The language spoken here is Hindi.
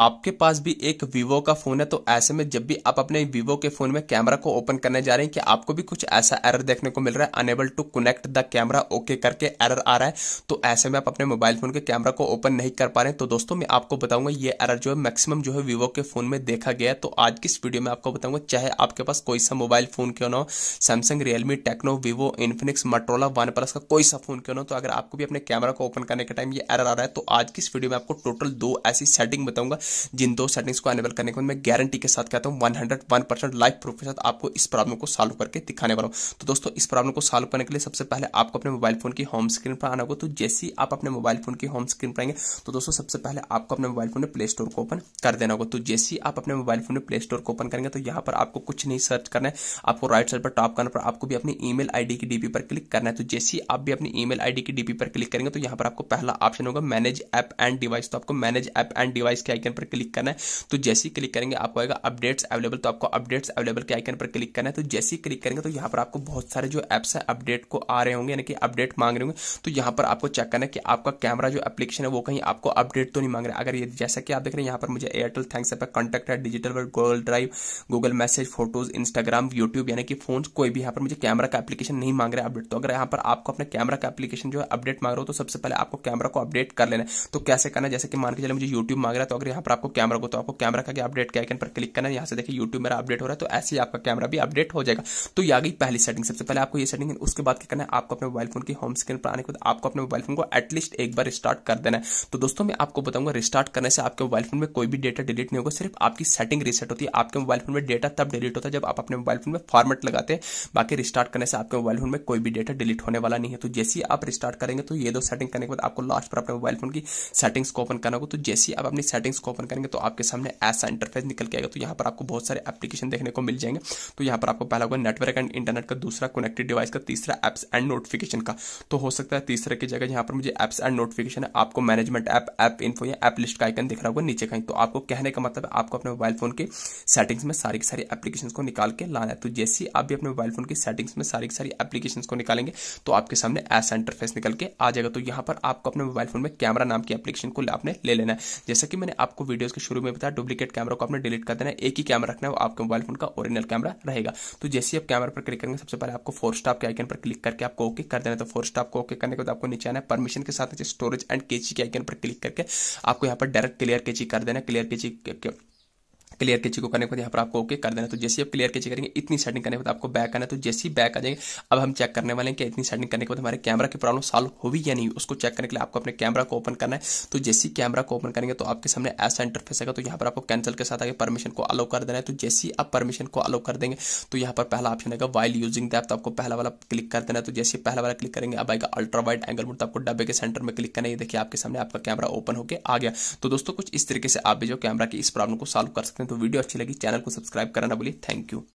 आपके पास भी एक वीवो का फोन है तो ऐसे में जब भी आप अपने वीवो के फोन में कैमरा को ओपन करने जा रहे हैं कि आपको भी कुछ ऐसा एरर देखने को मिल रहा है unable to connect the camera okay करके एरर आ रहा है तो ऐसे में आप अपने मोबाइल फोन के कैमरा को ओपन नहीं कर पा रहे हैं तो दोस्तों मैं आपको बताऊंगा ये एरर जो है मैक्सिमम जो है वीवो के फोन में देखा गया है तो आज की इस वीडियो में आपको बताऊंगा चाहे आपके पास कोई सा मोबाइल फोन क्यों ना हो Samsung Realme Tecno Vivo Infinix Motorola OnePlus का कोई सा फोन क्यों ना हो तो अगर आपको भी अपने कैमरा को ओपन करने के टाइम ये एरर आ रहा है तो आज की इस वीडियो में आपको टोटल दो ऐसी सेटिंग बताऊंगा जिन दो सेटिंग्स को एनेबल करने के बाद मैं गारंटी के साथ कहता हूँ one hundred one percent life proof के साथ आपको इस प्रॉब्लम को सॉल्व करके दिखाने वाला हूँ तो दोस्तों इस प्रॉब्लम को सॉल्व करने के लिए सबसे पहले आपको अपने मोबाइल फोन की होम स्क्रीन पर आना होगा तो जैसे ही आप अपने मोबाइल फोन की होम स्क्रीन पर आएंगे तो दोस्तों सबसे पहले आपको अपने मोबाइल फोन में प्ले स्टोर को ओपन कर देना होगा तो जैसे ही आप अपने मोबाइल फोन में प्ले स्टोर को ओपन करेंगे तो यहाँ पर आपको कुछ नहीं सर्च करना है आपको राइट साइड पर टॉप करना पर आपको भी अपनी ईमेल आईडी की डीपी पर क्लिक करना है तो जैसे ही आप भी अपनी ईमेल आईडी की डीपी पर क्लिक करेंगे तो यहाँ पर आपको पहला ऑप्शन होगा मैनेज ऐप एंड डिवाइस तो आपको मैनेज ऐप एंड डिवाइस के आइकन पर क्लिक करना है तो जैसे ही क्लिक करेंगे आपको आएगा अपडेट्स अवेलेबल तो आपको अपडेट्स अवेलेबल के आइकन पर क्लिक करना है तो जैसे ही क्लिक करेंगे तो यहाँ पर आपको बहुत सारे जो एप्स है अपडेट को आ रहे होंगे यानी कि अपडेट मांग रहे होंगे तो यहाँ पर आपको चेक करना है कि आपका कैमरा जो एप्लीकेशन है वो कहीं आपको अपडेट तो नहीं मांग रहा अगर ये जैसा कि आप देख रहे हैं यहाँ पर मुझे एयरटेल थैंक्स ऐप कॉन्टेक्ट है digital world Google Drive Google message photos Instagram YouTube यानी कि फोन कोई भी यहाँ पर मुझे कैमरा का एप्लीकेशन नहीं मांग रहा है अपडेट तो अगर यहाँ पर आपको अपने कैमरा का एप्लीकेशन जो है अपडेट मांग रहा हो तो सबसे पहले आपको कैमरा को अपडेट कर लेना है तो कैसे करना जैसे कि मान के चले मुझे यूट्यूब मांग रहा है तो अगर यहाँ पर आपको कैमरा को तो आपको कैमरा का अपडेट के आइकन पर क्लिक करना है यहाँ से देखिए यूट्यूब मेरा अपडेट हो रहा है तो ऐसे ही आपका कैमरा भी अपडेट हो जाएगा तो ये गई पहली सेटिंग सबसे पहले आपको ये सेटिंग उसके बाद क्या करना है आपको अपने मोबाइल फोन की होम स्क्रीन पर आने के बाद आपको अपने मोबाइल फोन को एटलीस्ट एक बार रिस्टार्ट कर देना है तो दोस्तों मैं आपको बताऊंगा रिस्टार्ट करने से आपके मोबाइल फोन में कोई भी डेटा डिलीट नहीं होगा सिर्फ आपकी सेटिंग रिसेट होती है आपके मोबाइल फोन में डेटा तब डिलीट होता है जब आप अपने मोबाइल फोन में फॉर्मेट लगाते हैं बाकी रिस्टार्ट करने से आपके मोबाइल फोन में कोई भी डेटा डिलीट होने वाला नहीं है तो जैसे ही आप रिस्टार्ट करेंगे तो ये दो सेटिंग करने के बाद आपको लास्ट पर अपने मोबाइल फोन की सेटिंग्स को ओपन करना होगा तो जैसे ही आप अपनी सेटिंग्स को ओपन करेंगे तो आपके सामने ऐसा इंटरफेस निकल के आएगा तो यहाँ पर आपको बहुत सारे एप्लीकेशन देखने को मिल जाएंगे तो यहाँ पर आपको पहला होगा नेटवर्क एंड इंटरनेट का दूसरा कनेक्टेड डिवाइस का तीसरा एप्स एंड नोटिफिकेशन का तो हो सकता है तीसरे की जगह यहाँ पर मुझे एप्स एंड नोटिफिकेशन है आपको मैनेजमेंट ऐप ऐप इन्फो या एप लिस्ट का आइकन दिख रहा होगा नीचे कहीं तो आपको कहने का मतलब आपको अपने मोबाइल फोन के सेटिंग्स में सारी सारी एप्लीकेशन को निकाल के लाना है तो जैसे आप भी अपने मोबाइल फोन की सेटिंग्स में सारी सारी एप्लीकेशन को निकालेंगे तो आपके सामने ऐसा इंटरफेस निकल के आ जाएगा तो यहाँ पर आपको अपने मोबाइल फोन में कैमरा नाम की एप्लीकेशन को आपने ले लेना है जैसा कि मैंने आपको आपको वीडियोस के शुरू में बताया डुप्लीकेट कैमरा को आपने डिलीट कर देना एक ही कैमरा रखना है वो आपके मोबाइल फोन का ओरिजिनल कैमरा रहेगा तो जैसे आप कैमरा पर क्लिक करेंगे सबसे पहले आपको फोर स्टॉप के आइकन पर क्लिक करके आपको ओके कर देना तो फोर स्टॉप को ओके करने के बाद आपको नीचे आना है परमिशन के साथ स्टोरेज एंड केची के आइकन पर क्लिक करके आपको यहाँ पर डायरेक्ट क्लियर केची कर देना क्लियर केची क्लियर किची को करने के बाद यहाँ पर आपको ओके कर देना तो जैसे आप क्लियर किची करेंगे इतनी सेटिंग करने के बाद आपको बैक आना तो जैसे ही बैक आ जाएंगे अब हम चेक करने वाले हैं कि इतनी सेटिंग करने के बाद हमारे कैमरा की प्रॉब्लम सॉल्व हुई या नहीं उसको चेक करने के लिए आपको अपने कैमरा को ओपन करना है तो जैसे ही कैमरा को ओपन करेंगे तो आपके सामने ऐसा इंटरफेस आएगा तो यहाँ पर आपको कैंसिल के साथ आगे परमिशन को अलाउ कर देना है तो जैसे ही आप परमिशन तो को अलाउ तो तो कर देंगे तो यहाँ पर पहला ऑप्शन आएगा वाइल यूजिंग दैप तो आपको पहला वाला क्लिक कर देना है तो जैसे पहला वाला क्लिक करेंगे अब आएगा अल्ट्रा वाइड एंगल मोड तो आपको डब्बे के सेंटर में क्लिक करना है देखिए आपके सामने आपका कैमरा ओपन होकर आ गया तो दोस्तों कुछ इस तरीके से आप भी जो कैमरा की इस प्रॉब्लम को सॉल्व कर सकते हैं तो वीडियो अच्छी लगी चैनल को सब्सक्राइब करना ना थैंक यू